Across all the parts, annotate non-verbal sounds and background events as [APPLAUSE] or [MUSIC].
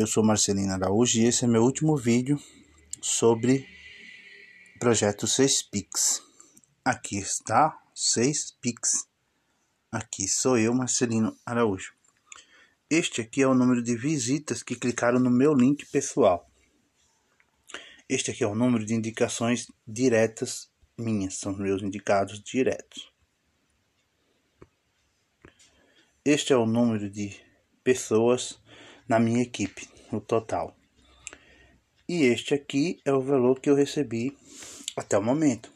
Eu sou Marcelina Araújo e esse é meu último vídeo sobre o projeto 6Pix. Aqui está 6Pix. Aqui sou eu, Marcelino Araújo. Este aqui é o número de visitas que clicaram no meu link pessoal. Este aqui é o número de indicações diretas minhas, são meus indicados diretos. Este é o número de pessoas na minha equipe, no total. E este aqui é o valor que eu recebi até o momento.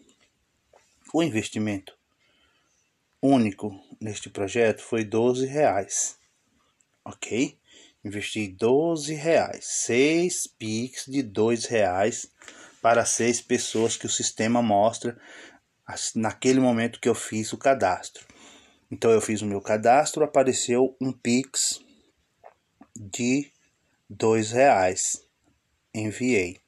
O investimento único neste projeto foi 12 reais, ok? Investi 12 reais, 6 PIX de 2 reais para seis pessoas que o sistema mostra naquele momento que eu fiz o cadastro. Então eu fiz o meu cadastro, apareceu um Pix de dois reais. Enviei.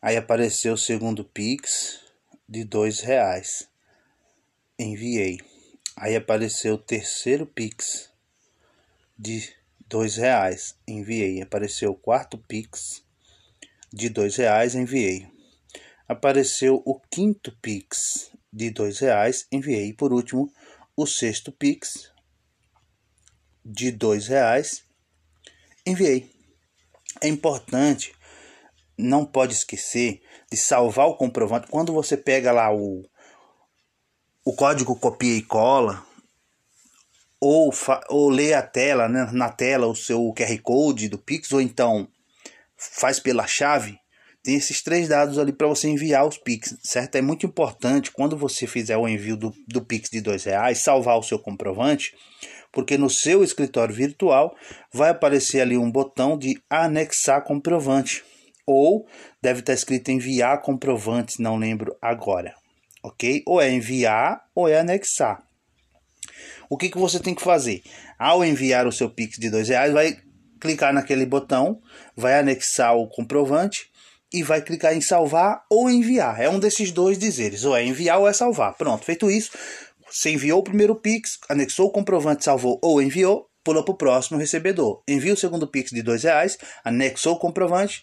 Aí apareceu o segundo Pix de dois reais. Enviei. Aí apareceu o terceiro Pix de dois reais. Enviei. Apareceu o quarto Pix de dois reais. Enviei. Apareceu o quinto Pix de dois reais. Enviei. E por último, o sexto Pix de dois reais enviei. É importante, não pode esquecer de salvar o comprovante. Quando você pega lá o, o código copia e cola, ou, ou lê a tela, né, na tela o seu QR Code do Pix, ou então faz pela chave, tem esses três dados ali para você enviar os Pix, certo? É muito importante quando você fizer o envio do, do Pix de dois reais, salvar o seu comprovante, porque no seu escritório virtual vai aparecer ali um botão de anexar comprovante ou deve estar escrito enviar comprovante, não lembro agora, ok? Ou é enviar ou é anexar. O que, que você tem que fazer? Ao enviar o seu Pix de dois reais, vai clicar naquele botão, vai anexar o comprovante e vai clicar em salvar ou enviar. É um desses dois dizeres, ou é enviar ou é salvar. Pronto, feito isso, você enviou o primeiro Pix, anexou o comprovante, salvou ou enviou, pula para o próximo recebedor. Envia o segundo Pix de R$ reais, anexou o comprovante,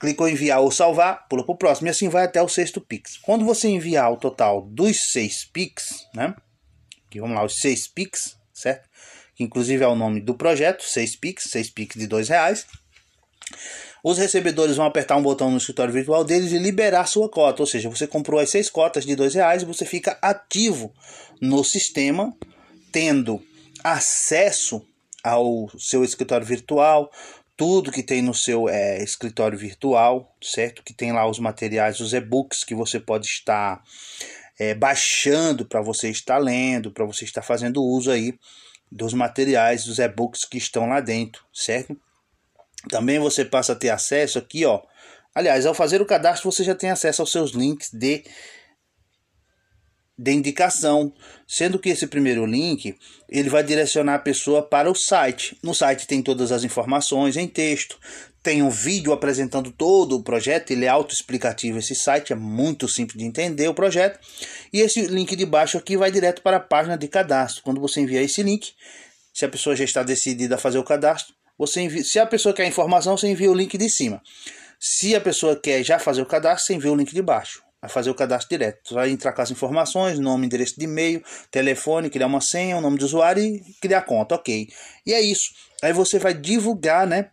clicou em enviar ou salvar, pula para o próximo. E assim vai até o sexto Pix. Quando você enviar o total dos seis Pix, né? Que vamos lá, os seis Pix, certo? Que inclusive é o nome do projeto, seis Pix, seis Pix de R$ reais os recebedores vão apertar um botão no escritório virtual deles e liberar sua cota. Ou seja, você comprou as seis cotas de R$ reais e você fica ativo no sistema, tendo acesso ao seu escritório virtual, tudo que tem no seu é, escritório virtual, certo? Que tem lá os materiais, os e-books que você pode estar é, baixando para você estar lendo, para você estar fazendo uso aí dos materiais, dos e-books que estão lá dentro, certo? Também você passa a ter acesso aqui, ó. Aliás, ao fazer o cadastro, você já tem acesso aos seus links de, de indicação, sendo que esse primeiro link ele vai direcionar a pessoa para o site. No site tem todas as informações em texto, tem um vídeo apresentando todo o projeto, ele é autoexplicativo esse site, é muito simples de entender o projeto. E esse link de baixo aqui vai direto para a página de cadastro. Quando você enviar esse link, se a pessoa já está decidida a fazer o cadastro, você envia, se a pessoa quer informação, você envia o link de cima. Se a pessoa quer já fazer o cadastro, você envia o link de baixo. Vai fazer o cadastro direto. Você vai entrar com as informações, nome, endereço de e-mail, telefone, criar uma senha, o nome do usuário e criar conta, ok. E é isso. Aí você vai divulgar, né,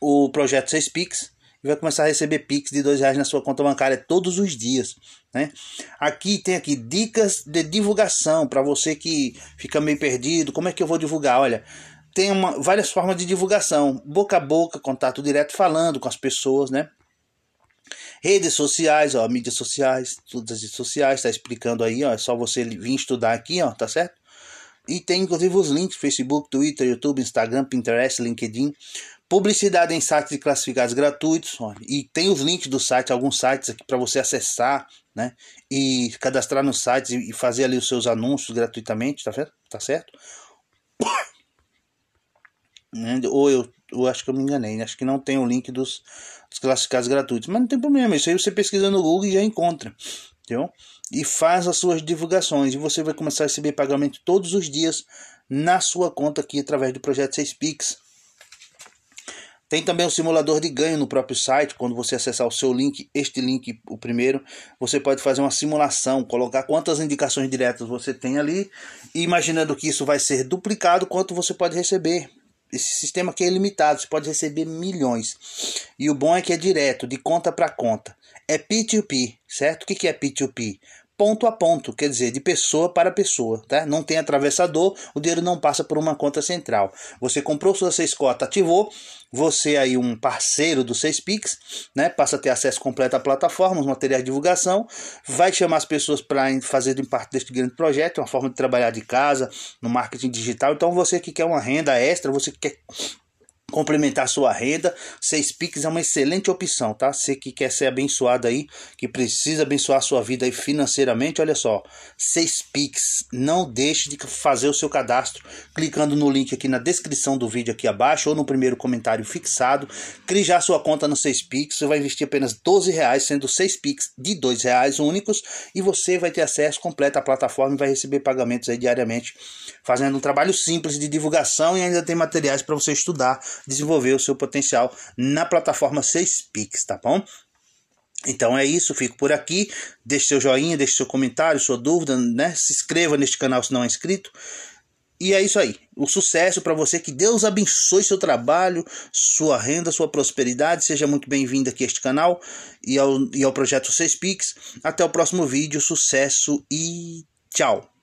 o projeto 6 Pix e vai começar a receber Pix de dois reais na sua conta bancária todos os dias, né? Aqui tem aqui dicas de divulgação para você que fica meio perdido. Como é que eu vou divulgar? Olha, tem uma, várias formas de divulgação, boca a boca, contato direto, falando com as pessoas, né? Redes sociais, ó, mídias sociais, todas as redes sociais, tá explicando aí, ó, é só você vir estudar aqui, ó, tá certo? E tem inclusive os links: Facebook, Twitter, YouTube, Instagram, Pinterest, LinkedIn. Publicidade em sites classificados gratuitos. Ó, e tem os links do site, alguns sites aqui para você acessar, né? E cadastrar no site e fazer ali os seus anúncios gratuitamente, tá certo? Tá certo? [COUGHS] Né? Ou eu, eu acho que eu me enganei, né? acho que não tem o link dos, dos classificados gratuitos, mas não tem problema, isso aí você pesquisa no Google e já encontra, entendeu? E faz as suas divulgações e você vai começar a receber pagamento todos os dias na sua conta aqui através do projeto 6pix. Tem também o simulador de ganho no próprio site. Quando você acessar o seu link, este link, o primeiro, você pode fazer uma simulação, colocar quantas indicações diretas você tem ali, imaginando que isso vai ser duplicado, quanto você pode receber esse sistema que é ilimitado, você pode receber milhões. E o bom é que é direto, de conta para conta. É P2P, certo? O que é P2P? ponto a ponto, quer dizer, de pessoa para pessoa, tá? Não tem atravessador, o dinheiro não passa por uma conta central. Você comprou sua seis cota, ativou, você aí um parceiro do 6 Pix, né? Passa a ter acesso completo à plataforma, os materiais de divulgação, vai chamar as pessoas para fazerem parte deste grande projeto, é uma forma de trabalhar de casa, no marketing digital. Então você que quer uma renda extra, você que quer complementar sua renda, seis Pix é uma excelente opção, tá? Você que quer ser abençoado aí, que precisa abençoar sua vida aí financeiramente, olha só, seis Pix, não deixe de fazer o seu cadastro clicando no link aqui na descrição do vídeo aqui abaixo ou no primeiro comentário fixado, crie já sua conta no seis Pix, você vai investir apenas 12 reais, sendo seis Pix de dois reais únicos e você vai ter acesso completo à plataforma e vai receber pagamentos aí diariamente, fazendo um trabalho simples de divulgação e ainda tem materiais para você estudar desenvolver o seu potencial na plataforma 6Pix, tá bom? Então é isso, fico por aqui. Deixe seu joinha, deixe seu comentário, sua dúvida, né? Se inscreva neste canal se não é inscrito. E é isso aí. o sucesso para você. Que Deus abençoe seu trabalho, sua renda, sua prosperidade. Seja muito bem-vindo aqui a este canal e ao, e ao projeto 6Pix. Até o próximo vídeo. Sucesso e tchau.